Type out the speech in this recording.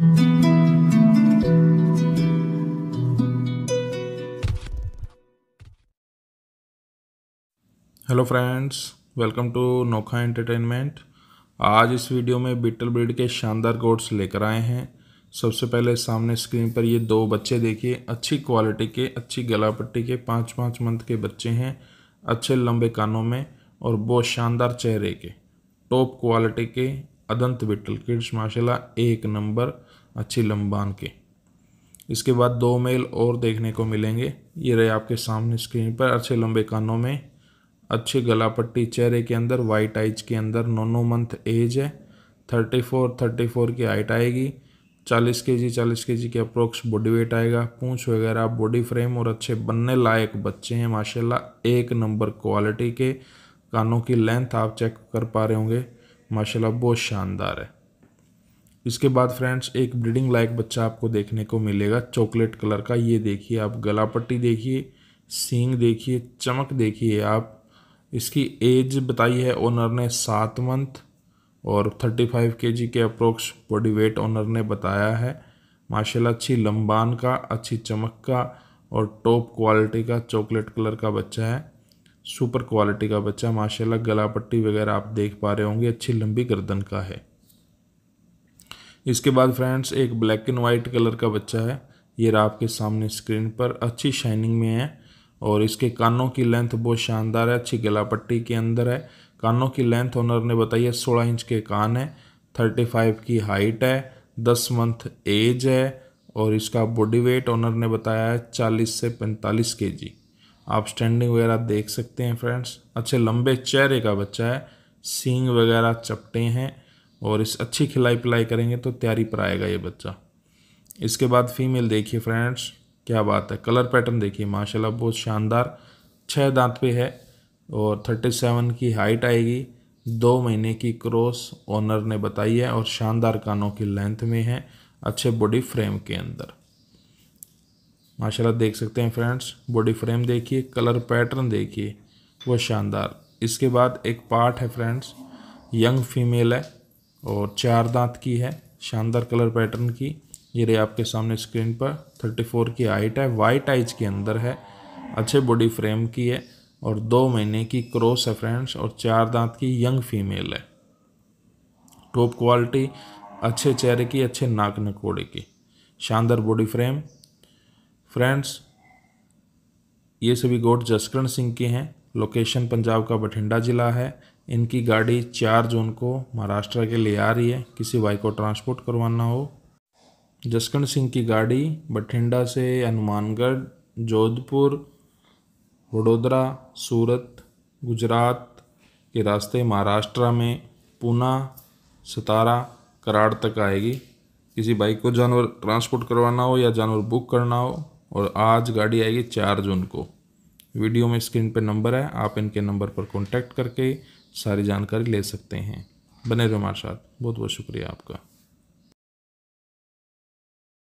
hello friends welcome to Nokha entertainment आज इस video में बिटल ब्रिड के शानदार कोड्स लेकर आए हैं सबसे पहले सामने स्क्रीन पर ये दो बच्चे देखिए अच्छी क्वालिटी के अच्छी गला पट्टी के पाँच पाँच मंथ के बच्चे हैं अच्छे लंबे कानों में और बहुत शानदार चेहरे के टॉप क्वालिटी के अदंत विट्ठल किड्स माशाला एक नंबर अच्छी लंबान के इसके बाद दो मेल और देखने को मिलेंगे ये रहे आपके सामने स्क्रीन पर अच्छे लंबे कानों में गला गलापट्टी चेहरे के अंदर वाइट आइज के अंदर नौ नौ मंथ एज है थर्टी फोर थर्टी फोर की हाइट आएगी चालीस के जी चालीस के जी के अप्रोक्स बॉडी वेट आएगा पूंछ वगैरह बॉडी फ्रेम और अच्छे बनने लायक बच्चे हैं माशाल्लाह एक नंबर क्वालिटी के कानों की लेंथ आप चेक कर पा रहे होंगे माशाल्लाह बहुत शानदार है इसके बाद फ्रेंड्स एक ब्रीडिंग लाइक बच्चा आपको देखने को मिलेगा चॉकलेट कलर का ये देखिए आप गला पट्टी देखिए सींग देखिए चमक देखिए आप इसकी एज बताई है ओनर ने सात मंथ और थर्टी फाइव के जी के अप्रोक्स बॉडी वेट ओनर ने बताया है माशाल्लाह अच्छी लंबान का अच्छी चमक का और टॉप क्वालिटी का चॉकलेट कलर का बच्चा है सुपर क्वालिटी का बच्चा माशाल्लाह गला पट्टी वगैरह आप देख पा रहे होंगे अच्छी लंबी गर्दन का है इसके बाद फ्रेंड्स एक ब्लैक एंड वाइट कलर का बच्चा है ये रहा आपके सामने स्क्रीन पर अच्छी शाइनिंग में है और इसके कानों की लेंथ बहुत शानदार है अच्छी गला पट्टी के अंदर है कानों की लेंथ ओनर ने बताई है सोलह इंच के कान है थर्टी फाइव की हाइट है दस मंथ एज है और इसका बॉडी वेट ओनर ने बताया है चालीस से पैंतालीस के जी आप स्टैंडिंग वगैरह देख सकते हैं फ्रेंड्स अच्छे लंबे चेहरे का बच्चा है सींग वगैरह चपटे हैं और इस अच्छी खिलाई पिलाई करेंगे तो तैयारी पर आएगा ये बच्चा इसके बाद फीमेल देखिए फ्रेंड्स क्या बात है कलर पैटर्न देखिए माशाल्लाह बहुत शानदार छः दांत पे है और थर्टी सेवन की हाइट आएगी दो महीने की क्रॉस ओनर ने बताई है और शानदार कानों की लेंथ में है अच्छे बॉडी फ्रेम के अंदर माशाल्लाह देख सकते हैं फ्रेंड्स बॉडी फ्रेम देखिए कलर पैटर्न देखिए वो शानदार इसके बाद एक पार्ट है फ्रेंड्स यंग फीमेल है और चार दांत की है शानदार कलर पैटर्न की ये रही आपके सामने स्क्रीन पर 34 की हाइट है वाइट आइज के अंदर है अच्छे बॉडी फ्रेम की है और दो महीने की क्रॉस है फ्रेंड्स और चार दांत की यंग फीमेल है टॉप क्वालिटी अच्छे चेहरे की अच्छे नाक नकोड़े की शानदार बॉडी फ्रेम फ्रेंड्स ये सभी गोट जसकरण सिंह के हैं लोकेशन पंजाब का बठिंडा ज़िला है इनकी गाड़ी चार जून को महाराष्ट्र के लिए आ रही है किसी भाई को ट्रांसपोर्ट करवाना हो जसकरण सिंह की गाड़ी बठिंडा से हनुमानगढ़ जोधपुर वडोदरा सूरत गुजरात के रास्ते महाराष्ट्र में पूना सतारा कराड़ तक आएगी किसी बाइक को जानवर ट्रांसपोर्ट करवाना हो या जानवर बुक करना हो और आज गाड़ी आएगी चार जून को वीडियो में स्क्रीन पर नंबर है आप इनके नंबर पर कॉन्टैक्ट करके सारी जानकारी ले सकते हैं बने रहो हमारे साथ बहुत बहुत शुक्रिया आपका